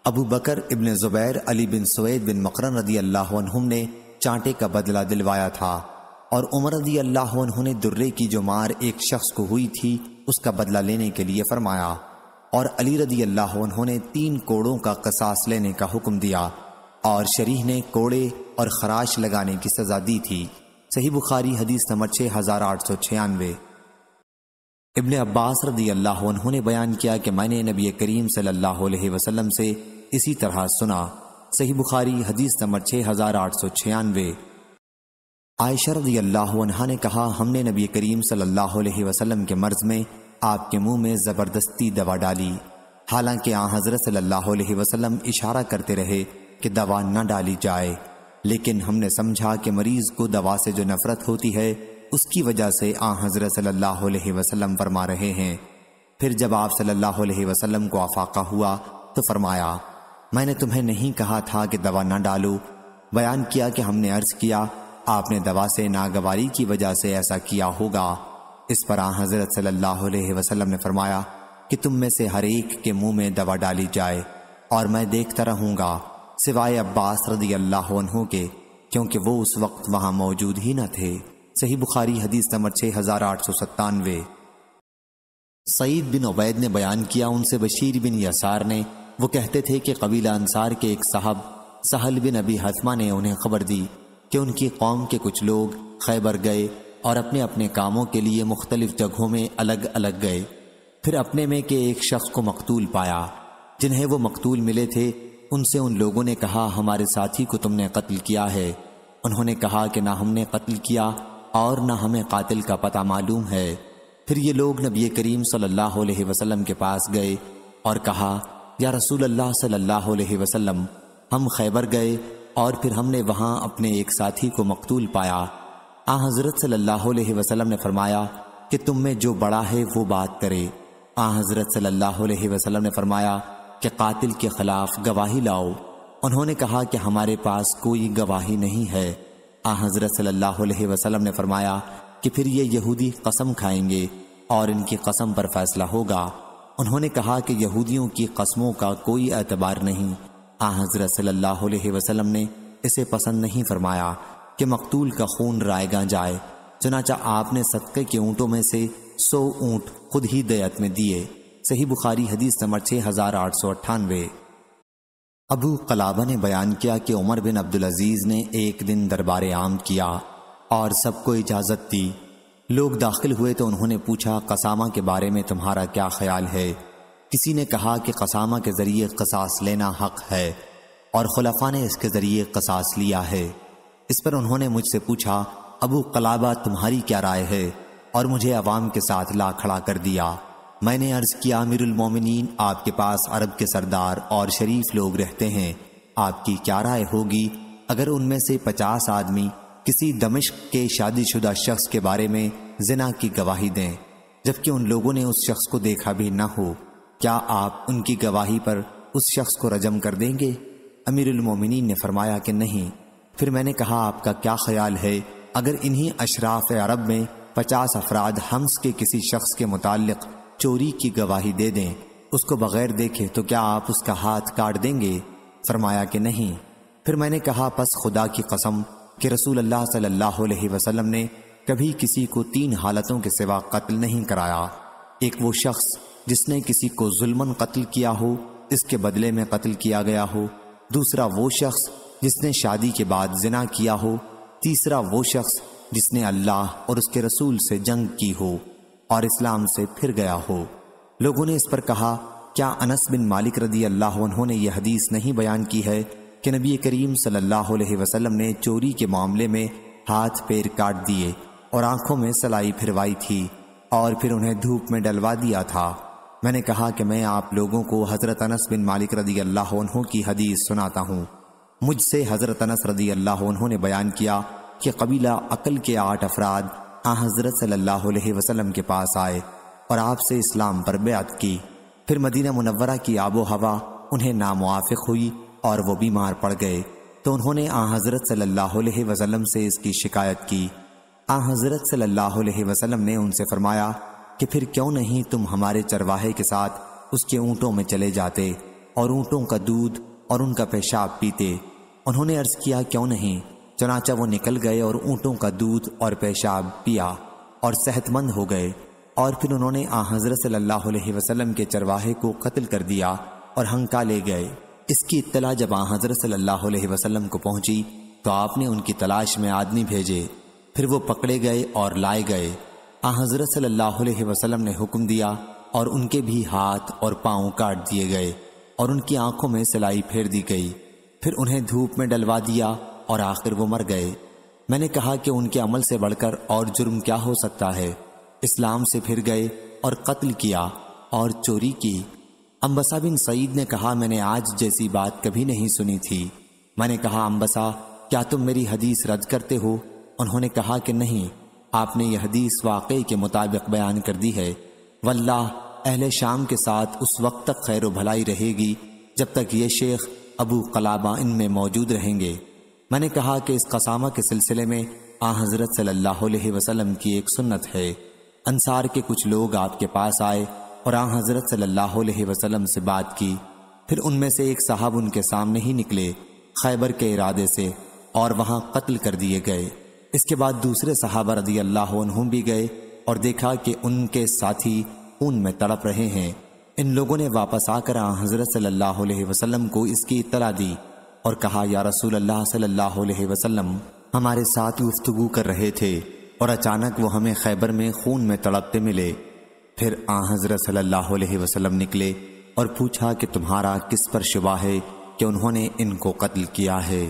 अबू बकर इबन ज़ुबैर अली बिन सवैद बिन मकरन रजी अल्लाह ने चांटे का बदला दिलवाया था और उमर रजी अल्लाह उन्होंने दुर्रे की जो मार एक शख्स को हुई थी उसका बदला लेने के लिए फरमाया और अली रदी अल्लाह उन्होंने तीन कोड़ों का कसास लेने का हुक्म दिया और शरीह ने कोड़े और खराश लगाने की सजा दी थी सही बुखारी हदीस नंबर छः हज़ार आठ सौ छियानवे इबन अब्बास रदी अल्लाह उन्होंने बयान किया कि मैंने नबी करीम सल्लल्लाहु अलैहि वसल्लम से इसी तरह सुना सही बुखारी हदीस नंबर छः हज़ार आठ सौ छियानवे आयशा रदी अल्लाह ने कहा हमने नबी करीम सल्लल्लाहु अलैहि वसल्लम के मर्ज़ में आपके मुंह में ज़बरदस्ती दवा डाली हालांकि आ हज़रत सल्लल्लाहु अलैहि वसल्लम इशारा करते रहे कि दवा न डाली जाए लेकिन हमने समझा कि मरीज़ को दवा से जो नफ़रत होती है उसकी वजह से आ हज़रत सल्लल्लाहु अलैहि वसल्लम फरमा रहे हैं फिर जब आप सल्लल्लाहु अलैहि वसल्लम को आफाका हुआ तो फरमाया मैंने तुम्हें नहीं कहा था कि दवा ना डालो बयान किया कि हमने अर्ज़ किया आपने दवा से नागवारी की वजह से ऐसा किया होगा इस पर आ हज़रत सल्लल्लाहु अलैहि वसल्लम ने फरमाया कि तुम में से हर एक के मुंह में दवा डाली जाए और मैं देखता रहूंगा सिवाय अब्बास रदी अल्लाह के क्योंकि वो उस वक्त वहां मौजूद ही न थे सही बुखारी हदीस नंबर छः हज़ार आठ सौ सत्तानवे सईद बिन उबैद ने बयान किया उनसे बशीर बिन यसार ने वो कहते थे कि कबीला अंसार के एक साहब सहल बिन अबी हसमा ने उन्हें खबर दी कि उनकी कौम के कुछ लोग खैबर गए और अपने अपने कामों के लिए मुख्तलिफ जगहों में अलग अलग गए फिर अपने में के एक शख्स को मकतूल पाया जिन्हें वो मकतूल मिले थे उनसे उन लोगों ने कहा हमारे साथी को तुमने कत्ल किया है उन्होंने कहा कि ना हमने कत्ल किया और ना हमें कातिल का पता मालूम है फिर ये लोग नबी करीम सल्लल्लाहु अलैहि वसल्लम के पास गए और कहा या रसूल अल्लाह सल्लल्लाहु अलैहि वसल्लम हम खैबर गए और फिर हमने वहाँ अपने एक साथी को मकतूल पाया आ हज़रत सल्लल्लाहु अलैहि वसल्लम ने फरमाया कि तुम में जो बड़ा है वो बात करे आ हज़रत सल्लल्लाहु अलैहि वसल्लम ने फरमाया कि कातिल के ख़िलाफ़ गवाही लाओ उन्होंने कहा कि हमारे पास कोई गवाही नहीं है आ हज़रत सल्लल्लाहु अलैहि वसल्लम ने फरमाया कि फिर ये यहूदी कसम खाएंगे और इनकी कसम पर फैसला होगा उन्होंने कहा कि यहूदियों की कस्मों का कोई एतबार नहीं आ हज़रत सल्लल्लाहु अलैहि वसल्लम ने इसे पसंद नहीं फरमाया कि मकतूल का खून रायगा जाए चनाचा आपने सदक़े के ऊँटों में से सौ ऊँट खुद ही दयत में दिए सही बुखारी हदीस नंबर छः हज़ार आठ सौ अट्ठानवे अबू कलाबा ने बयान किया कि उमर बिन अब्दुल अजीज़ ने एक दिन दरबार आम किया और सबको इजाज़त दी लोग दाखिल हुए तो उन्होंने पूछा कसामा के बारे में तुम्हारा क्या ख्याल है किसी ने कहा कि कसामा के ज़रिए कसास लेना हक है और खुलफा ने इसके ज़रिए कसास लिया है इस पर उन्होंने मुझसे पूछा अबू कलाबा तुम्हारी क्या राय है और मुझे अवाम के साथ ला खड़ा कर दिया मैंने अर्ज किया अमीरमिन आपके पास अरब के सरदार और शरीफ लोग रहते हैं आपकी क्या राय होगी अगर उनमें से पचास आदमी किसी दमिश्क के शादीशुदा शख्स के बारे में जिना की गवाही दें जबकि उन लोगों ने उस शख्स को देखा भी ना हो क्या आप उनकी गवाही पर उस शख्स को रजम कर देंगे अमीरमिन ने फरमाया कि नहीं फिर मैंने कहा आपका क्या ख्याल है अगर इन्हीं अशराफ अरब में पचास अफराद हम्स के किसी शख्स के मुतालिक चोरी की गवाही दे दें उसको बगैर देखे तो क्या आप उसका हाथ काट देंगे फरमाया कि नहीं फिर मैंने कहा बस खुदा की कसम कि रसूल अल्लाह सल्लल्लाहु अलैहि वसल्लम ने कभी किसी को तीन हालतों के सिवा कत्ल नहीं कराया एक वो शख्स जिसने किसी को जुल्मन कत्ल किया हो इसके बदले में कत्ल किया गया हो दूसरा वो शख्स जिसने शादी के बाद जिना किया हो तीसरा वो शख्स जिसने अल्लाह और उसके रसूल से जंग की हो और इस्लाम से फिर गया हो लोगों ने इस पर कहा क्या अनस बिन मालिक रदी अल्लाह ने यह हदीस नहीं बयान की है कि नबी करीम सल्लल्लाहु अलैहि वसल्लम ने चोरी के मामले में हाथ पैर काट दिए और आंखों में सलाई फिरवाई थी और फिर उन्हें धूप में डलवा दिया था मैंने कहा कि मैं आप लोगों को हज़रत अनस बिन मालिक रदी अल्लाह की हदीस सुनाता हूँ मुझसे हज़रत अनस रदी अल्लाह उन्होंने बयान किया कि कबीला अकल के आठ अफराद आ हज़रत सल्लल्लाहु अलैहि वसल्लम के पास आए और आपसे इस्लाम पर बेअत की फिर मदीना मुनवरा की आबो हवा उन्हें नामुआफ़ हुई और वो बीमार पड़ गए तो उन्होंने आ हज़रत सल्लल्लाहु अलैहि वसल्लम से इसकी शिकायत की आ हज़रत सल्लल्लाहु अलैहि वसल्लम ने उनसे फरमाया कि फिर क्यों नहीं तुम हमारे चरवाहे के साथ उसके ऊँटों में चले जाते और ऊँटों का दूध और उनका पेशाब पीते उन्होंने अर्ज किया क्यों नहीं चनाचा वो निकल गए और ऊँटों का दूध और पेशाब पिया और सेहतमंद हो गए और फिर उन्होंने आ हज़रत अलैहि वसल्लम के चरवाहे को कत्ल कर दिया और हंका ले गए इसकी इतला जब आ हज़रत सल्लल्लाहु अलैहि वसल्लम को पहुंची तो आपने उनकी तलाश में आदमी भेजे फिर वो पकड़े गए और लाए गए आ हज़रत अलैहि वसल्लम ने हुक्म दिया और उनके भी हाथ और पाँव काट दिए गए और उनकी आंखों में सिलाई फेर दी गई फिर उन्हें धूप में डलवा दिया और आखिर वो मर गए मैंने कहा कि उनके अमल से बढ़कर और जुर्म क्या हो सकता है इस्लाम से फिर गए और कत्ल किया और चोरी की अम्बसा बिन सईद ने कहा मैंने आज जैसी बात कभी नहीं सुनी थी मैंने कहा अम्बसा क्या तुम मेरी हदीस रद्द करते हो उन्होंने कहा कि नहीं आपने यह हदीस वाकई के मुताबिक बयान कर दी है वल्लाह अहले शाम के साथ उस वक्त तक खैर भलाई रहेगी जब तक ये शेख अबू कलाबा इनमें मौजूद रहेंगे मैंने कहा कि इस कसामा के सिलसिले में आ हज़रत सल्लल्लाहु अलैहि वसल्लम की एक सुन्नत है अंसार के कुछ लोग आपके पास आए और आ हज़रत सल्लल्लाहु अलैहि वसल्लम से बात की फिर उनमें से एक साहब उनके सामने ही निकले खैबर के इरादे से और वहाँ कत्ल कर दिए गए इसके बाद दूसरे साहबा रदी अल्लाह भी गए और देखा कि उनके साथी खून में तड़प रहे हैं इन लोगों ने वापस आकर हज़रत सल्लल्लाहु अलैहि वसल्लम को इसकी इतला दी और कहा या रसूल अल्लाह सल्लल्लाहु अलैहि वसल्लम हमारे साथ गुफ्तगु कर रहे थे और अचानक वो हमें खैबर में खून में तड़पते मिले फिर आ हज़रत सल्लल्लाहु अलैहि वसल्लम निकले और पूछा कि तुम्हारा किस पर शुबा है कि उन्होंने इनको कत्ल किया है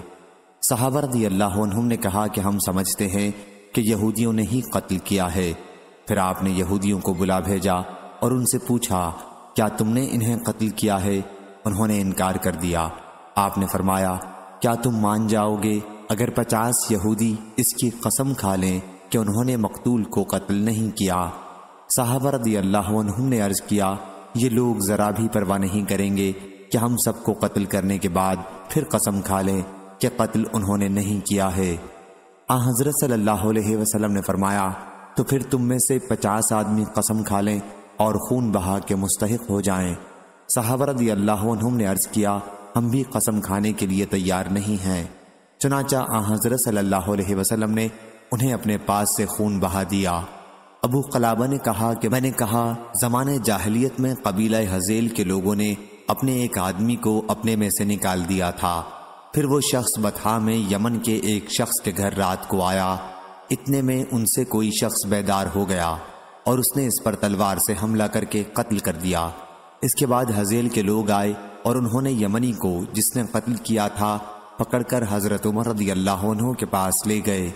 सहाबरदी अल्लाह ने कहा कि हम समझते हैं कि यहूदियों ने ही कत्ल किया है फिर आपने यहूदियों को बुला भेजा और उनसे पूछा क्या तुमने इन्हें कत्ल किया है उन्होंने इनकार कर दिया आपने फरमाया क्या तुम मान जाओगे अगर पचास यहूदी इसकी कसम खा लें कि उन्होंने मकतूल को कत्ल नहीं किया साहबा रदी अल्लाह ने अर्ज़ किया ये लोग ज़रा भी परवाह नहीं करेंगे कि हम सबको कत्ल करने के बाद फिर कसम खा लें कि कत्ल उन्होंने नहीं किया है आ हज़रत सल्लल्लाहु अलैहि ने फरमाया तो फिर तुम में से पचास आदमी कसम खा लें और खून बहा के मुस्तक हो जाएं। सहावरदी अल्लाह ने अर्ज किया हम भी कसम खाने के लिए तैयार नहीं हैं चनाचा आ हजरत सल्लाम ने उन्हें अपने पास से खून बहा दिया अबू कलाबा ने कहा कि मैंने कहा जमाने जाहलीत में कबीला हजेल के लोगों ने अपने एक आदमी को अपने में से निकाल दिया था फिर वो शख्स बथा में यमन के एक शख्स के घर रात को आया इतने में उनसे कोई शख्स बेदार हो गया और उसने इस पर तलवार से हमला करके कत्ल कर दिया इसके बाद हजेल के लोग आए और उन्होंने यमनी को जिसने कत्ल किया था पकड़कर हजरत उमर रदी अल्लाह के पास ले गए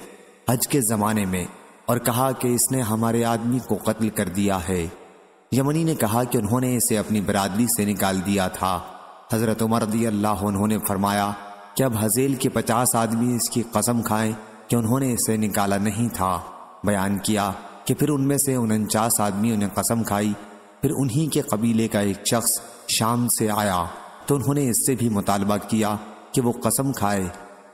हज के ज़माने में और कहा कि इसने हमारे आदमी को कत्ल कर दिया है यमनी ने कहा कि उन्होंने इसे अपनी बरादरी से निकाल दिया था हज़रत उमर रदी अल्लाह ने फरमाया कि अब हजेल के पचास आदमी इसकी कसम खाएं कि उन्होंने इसे निकाला नहीं था बयान किया कि फिर उनमें से उनचास आदमियों ने कसम खाई फिर उन्हीं के कबीले का एक शख्स शाम से आया तो उन्होंने इससे भी मुतालबा किया कि वो कसम खाए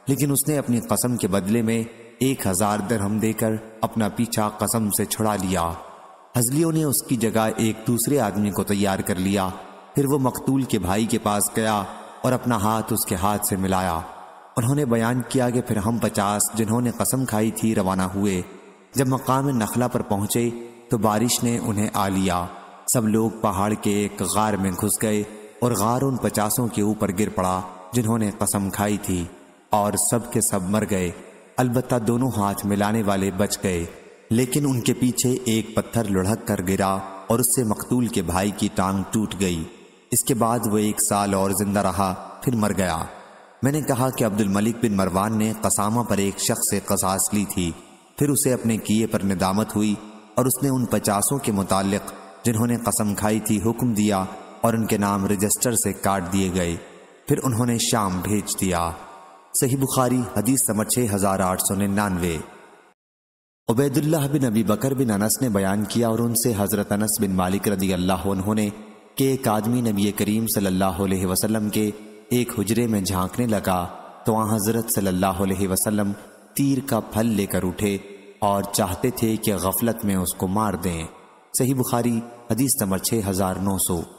लेकिन उसने अपनी कसम के बदले में एक हजार दरहम देकर अपना पीछा कसम से छुड़ा लिया हजलियों ने उसकी जगह एक दूसरे आदमी को तैयार कर लिया फिर वो मकतूल के भाई के पास गया और अपना हाथ उसके हाथ से मिलाया उन्होंने बयान किया कि फिर हम पचास जिन्होंने कसम खाई थी रवाना हुए जब मकाम नखला पर पहुंचे तो बारिश ने उन्हें आ लिया सब लोग पहाड़ के एक गार में घुस गए और गार उन पचासों के ऊपर गिर पड़ा जिन्होंने कसम खाई थी और सब के सब मर गए अलबत् दोनों हाथ मिलाने वाले बच गए लेकिन उनके पीछे एक पत्थर लुढ़क कर गिरा और उससे मकतूल के भाई की टांग टूट गई इसके बाद वह एक साल और जिंदा रहा फिर मर गया मैंने कहा कि अब्दुल मलिक बिन मरवान ने कसामा पर एक शख्स से कसास ली थी फिर उसे अपने किए पर निदामत हुई और उसने उन पचासों के मुतालिक जिन्होंने कसम खाई थी हुक्म दिया और उनके नाम रजिस्टर से काट दिए गए फिर उन्होंने शाम भेज दिया सही बुखारी हदीस समर छः हज़ार आठ सौ निन्यानवे उबैदुल्लाह बिन अबी बकर बिन अनस ने बयान किया और उनसे हज़रत अनस बिन मालिक रदी अल्लाह उन्होंने के एक आदमी नबी करीम सल्लल्लाहु अलैहि वसल्लम के एक हुजरे में झांकने लगा तो वहाँ हज़रत सल्लल्लाहु अलैहि वसल्लम तीर का फल लेकर उठे और चाहते थे कि गफलत में उसको मार दें सही बुखारी हदीस नंबर छः हज़ार नौ सौ